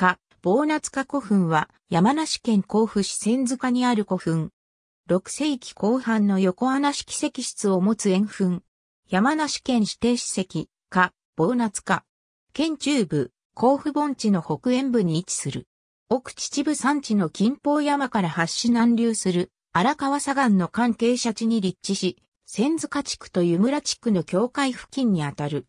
家、坊夏家古墳は山梨県甲府市千塚にある古墳。6世紀後半の横穴式石室を持つ円墳。山梨県指定史跡、家、坊夏家。県中部、甲府盆地の北縁部に位置する。奥秩父山地の近方山から発し南流する荒川砂岩の関係者地に立地し、千塚地区と湯村地区の境界付近にあたる。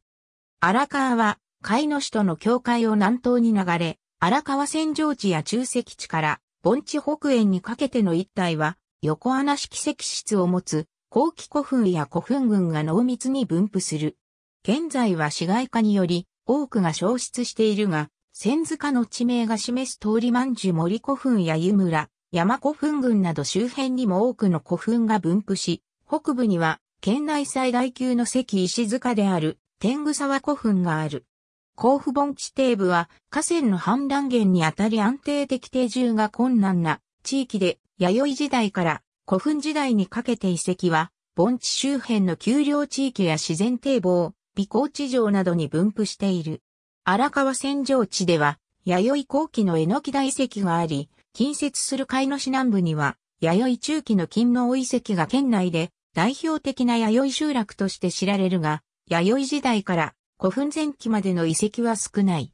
荒川は、海の市との境界を南東に流れ、荒川洗浄地や中石地から盆地北縁にかけての一帯は、横穴式石室を持つ、後期古墳や古墳群が濃密に分布する。現在は市街化により、多くが消失しているが、千塚の地名が示す通り万樹森古墳や湯村、山古墳群など周辺にも多くの古墳が分布し、北部には県内最大級の石石塚である天草沢古墳がある。甲府盆地底部は河川の氾濫源にあたり安定的定住が困難な地域で弥生時代から古墳時代にかけて遺跡は盆地周辺の丘陵地域や自然堤防、微高地上などに分布している。荒川戦場地では弥生後期の榎田遺跡があり、近接する海の市南部には弥生中期の金の遺跡が県内で代表的な弥生集落として知られるが、弥生時代から古墳前期までの遺跡は少ない。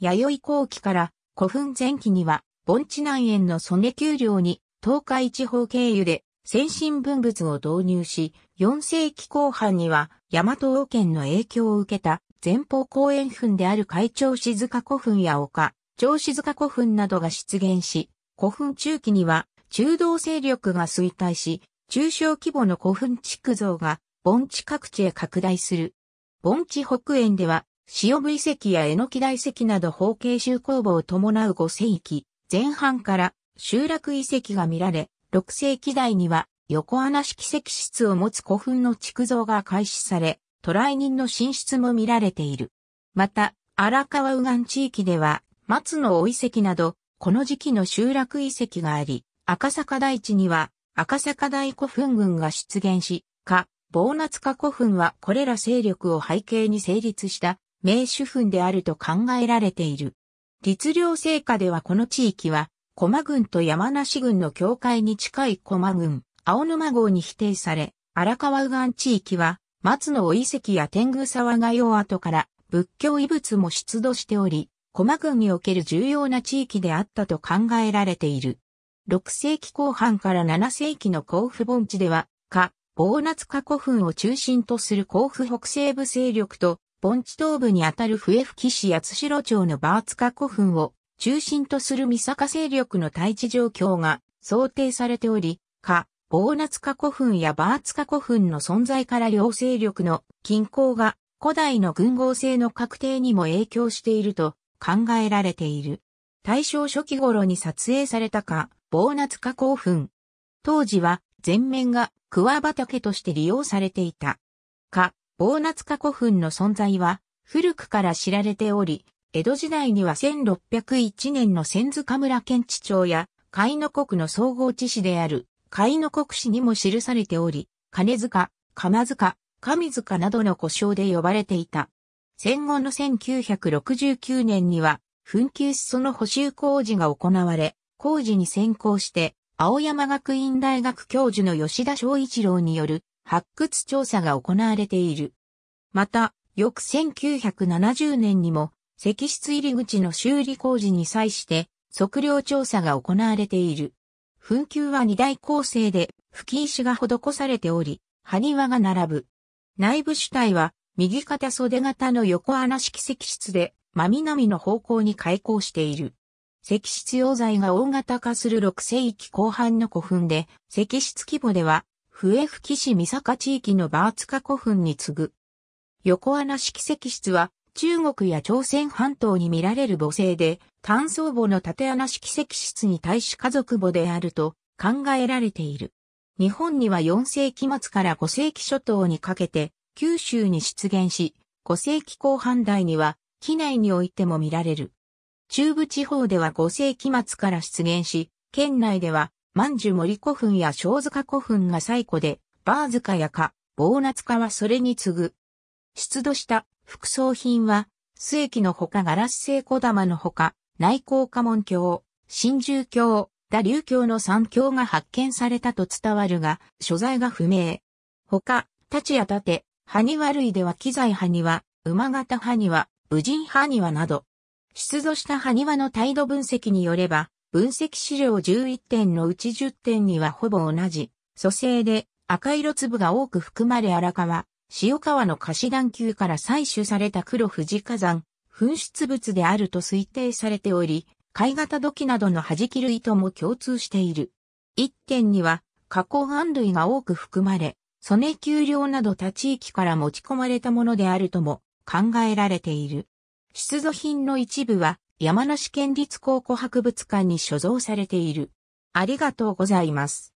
弥生後期から古墳前期には、盆地南縁の曽根丘陵に東海地方経由で先進文物を導入し、4世紀後半には大和王権の影響を受けた前方後円墳である海長静香古墳や丘、長静香古墳などが出現し、古墳中期には中道勢力が衰退し、中小規模の古墳築造が盆地各地へ拡大する。盆地北園では、塩部遺跡や榎木台遺跡など方形集工房を伴う5世紀、前半から集落遺跡が見られ、6世紀代には横穴式石室を持つ古墳の築造が開始され、渡来人の進出も見られている。また、荒川右岸地域では、松の尾遺跡など、この時期の集落遺跡があり、赤坂大地には赤坂大古墳群が出現し、か、ボーナツカ古墳はこれら勢力を背景に成立した名手墳であると考えられている。律令成火ではこの地域は、駒郡と山梨郡の境界に近い駒郡、青沼郷に否定され、荒川右岸地域は、松のお遺跡や天狗沢が用跡から仏教遺物も出土しており、駒郡における重要な地域であったと考えられている。6世紀後半から7世紀の甲府盆地では、か、ボーナツカ古墳を中心とする甲府北西部勢力と、盆地東部にあたる笛吹市八代町のバーツカ古墳を中心とする三坂勢力の対地状況が想定されており、か、ボーナツカ古墳やバーツカ古墳の存在から両勢力の均衡が古代の軍合性の確定にも影響していると考えられている。大正初期頃に撮影されたか、ボーナツカ古墳。当時は全面が桑畑として利用されていた。か、大夏家古墳の存在は古くから知られており、江戸時代には1601年の千塚村県知庁や、海の国の総合知事である、海の国史にも記されており、金塚、鎌塚、神塚などの故障で呼ばれていた。戦後の1969年には、紛糾裾の補修工事が行われ、工事に先行して、青山学院大学教授の吉田昭一郎による発掘調査が行われている。また、翌1970年にも、石室入り口の修理工事に際して、測量調査が行われている。紛糾は二大構成で、吹石が施されており、埴輪が並ぶ。内部主体は、右肩袖型の横穴式石室で、真南の方向に開口している。石室溶剤が大型化する6世紀後半の古墳で、石室規模では、笛吹市三坂地域のバーツカ古墳に次ぐ。横穴式石室は、中国や朝鮮半島に見られる母性で、単層母の縦穴式石室に対し家族母であると考えられている。日本には4世紀末から5世紀初頭にかけて、九州に出現し、5世紀後半代には、機内においても見られる。中部地方では5世紀末から出現し、県内では万寿森古墳や小塚古墳が最古で、バー塚やか、ボーナツカはそれに次ぐ。出土した副葬品は、末期のほかガラス製小玉のほか、内向家門橋、新住橋、打竜橋の三橋が発見されたと伝わるが、所在が不明。他、立や歯に悪いでは機材には、馬型には、武人にはなど、出土した埴輪の態度分析によれば、分析資料11点のうち10点にはほぼ同じ、蘇生で赤色粒が多く含まれ荒川、塩川の貸し団球から採取された黒富士火山、噴出物であると推定されており、貝型土器などの弾き類とも共通している。1点には、加工岩類が多く含まれ、曽根丘陵など他地域から持ち込まれたものであるとも考えられている。出土品の一部は山梨県立考古博物館に所蔵されている。ありがとうございます。